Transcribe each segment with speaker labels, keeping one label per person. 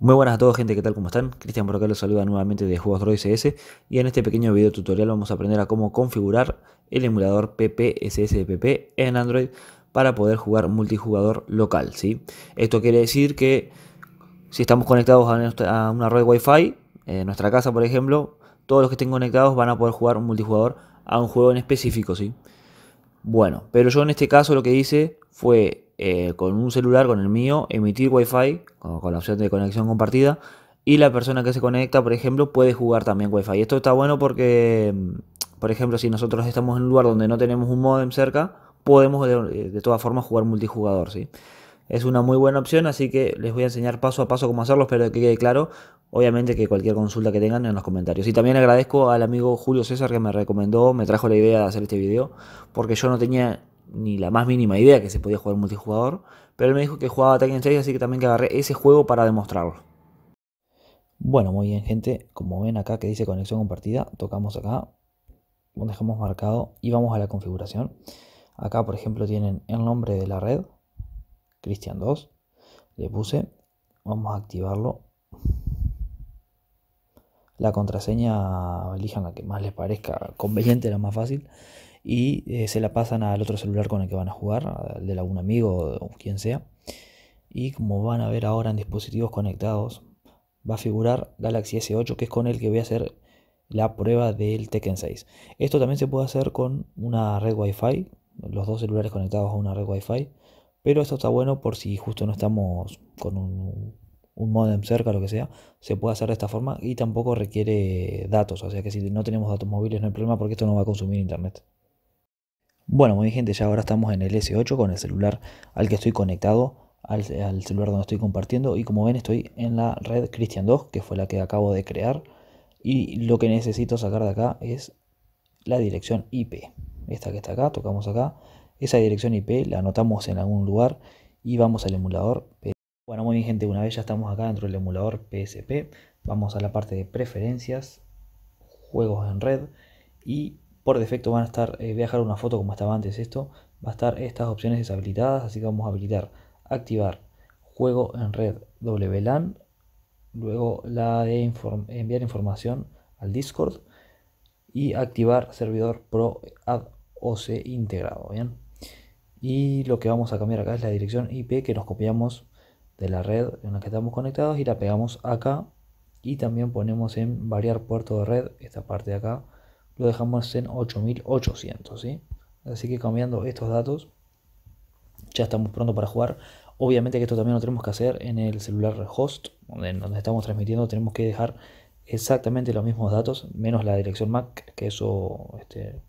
Speaker 1: Muy buenas a todos gente, ¿qué tal? ¿Cómo están? Cristian por acá los saluda nuevamente de Juegos Droid CS y en este pequeño video tutorial vamos a aprender a cómo configurar el emulador PPSSPP en Android para poder jugar multijugador local, ¿sí? Esto quiere decir que si estamos conectados a, una red Wi-Fi, eh, en nuestra casa por ejemplo, todos los que estén conectados van a poder jugar un multijugador a un juego en específico, ¿sí? Bueno, pero yo en este caso lo que hice fue eh, con un celular, con el mío, emitir wifi con, la opción de conexión compartida, y la persona que se conecta, por ejemplo, puede jugar también wifi fi Esto está bueno porque, mm, por ejemplo, si nosotros estamos en un lugar donde no tenemos un modem cerca, podemos eh, de, todas formas jugar multijugador, ¿sí? Es una muy buena opción, así que les voy a enseñar paso a paso cómo hacerlo, pero que quede claro, obviamente que cualquier consulta que tengan en los comentarios. Y también agradezco al amigo Julio César que me recomendó, me trajo la idea de hacer este video, porque yo no tenía ni la más mínima idea que se podía jugar multijugador, pero él me dijo que jugaba Tekken 6, así que también que agarré ese juego para demostrarlo. Bueno, muy bien gente, como ven acá que dice conexión compartida, tocamos acá, lo dejamos marcado y vamos a la configuración. Acá por ejemplo tienen el nombre de la red, cristian 2, le puse, vamos a activarlo. La contraseña elijan la que más les parezca conveniente, la más fácil y eh, se la pasan al otro celular con el que van a jugar, al de algún amigo o quien sea. Y como van a ver ahora en dispositivos conectados, va a figurar Galaxy S8, que es con el que voy a hacer la prueba del Tekken 6. Esto también se puede hacer con una red Wi-Fi, los dos celulares conectados a una red Wi-Fi, pero esto está bueno por si justo no estamos con un, un modem cerca, o lo que sea, se puede hacer de esta forma y tampoco requiere datos, o sea que si no tenemos datos móviles no hay problema porque esto no va a consumir internet. Bueno, muy bien gente, ya ahora estamos en el S8 con el celular al que estoy conectado, al, celular donde estoy compartiendo y como ven estoy en la red Christian 2, que fue la que acabo de crear y lo que necesito sacar de acá es la dirección IP. Esta que está acá, tocamos acá, esa dirección IP la anotamos en algún lugar y vamos al emulador. Bueno, muy bien gente, una vez ya estamos acá dentro del emulador PSP, vamos a la parte de preferencias, juegos en red y por defecto van a estar, eh, a dejar una foto como estaba antes esto, va a estar estas opciones deshabilitadas, así que vamos a habilitar, activar juego en red WLAN, luego la de enviar información al Discord y activar servidor pro ad OC integrado, ¿bien? Y lo que vamos a cambiar acá es la dirección IP que nos copiamos de la red en la que estamos conectados y la pegamos acá y también ponemos en variar puerto de red, esta parte de acá, lo dejamos en 8800, ¿sí? Así que cambiando estos datos, ya estamos pronto para jugar. Obviamente que esto también lo tenemos que hacer en el celular host, donde, donde estamos transmitiendo, tenemos que dejar exactamente los mismos datos, menos la dirección MAC, que eso este,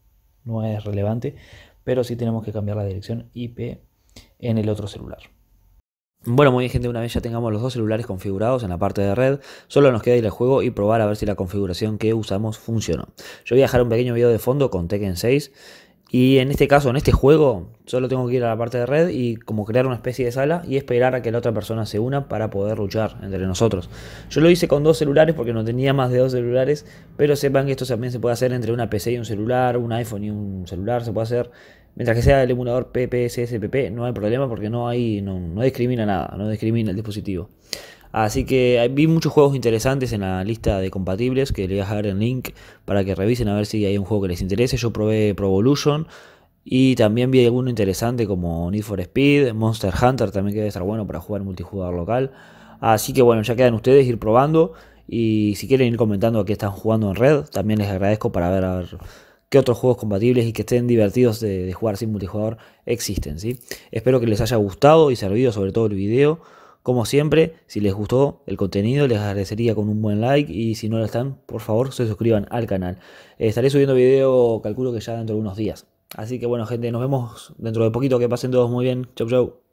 Speaker 1: no es relevante, pero sí tenemos que cambiar la dirección IP en el otro celular. Bueno, muy bien gente, una vez ya tengamos los dos celulares configurados en la parte de red, solo nos queda ir al juego y probar a ver si la configuración que usamos funcionó. Yo voy a dejar un pequeño video de fondo con Tekken 6 y en este caso, en este juego, solo tengo que ir a la parte de red y como crear una especie de sala y esperar a que la otra persona se una para poder luchar entre nosotros. Yo lo hice con dos celulares porque no tenía más de dos celulares, pero sepan que esto también se puede hacer entre una PC y un celular, un iPhone y un celular, se puede hacer Mientras que sea el emulador PPSSPP no hay problema porque no, hay, no, discrimina nada, no discrimina el dispositivo. Así que eh, vi muchos juegos interesantes en la lista de compatibles que les voy a dejar el link para que revisen a ver si hay un juego que les interese. Yo probé Pro Evolution y también vi alguno interesante como Need for Speed, Monster Hunter también que debe estar bueno para jugar multijugador local. Así que bueno, ya quedan ustedes ir probando y si quieren ir comentando a qué están jugando en red, también les agradezco para ver que otros juegos compatibles y que estén divertidos de, jugar sin multijugador existen. ¿sí? Espero que les haya gustado y servido sobre todo el video. Como siempre, si les gustó el contenido, les agradecería con un buen like y si no lo están, por favor, se suscriban al canal. Eh, estaré subiendo video, calculo que ya dentro de unos días. Así que bueno, gente, nos vemos dentro de poquito. Que pasen todos muy bien. Chau, chau.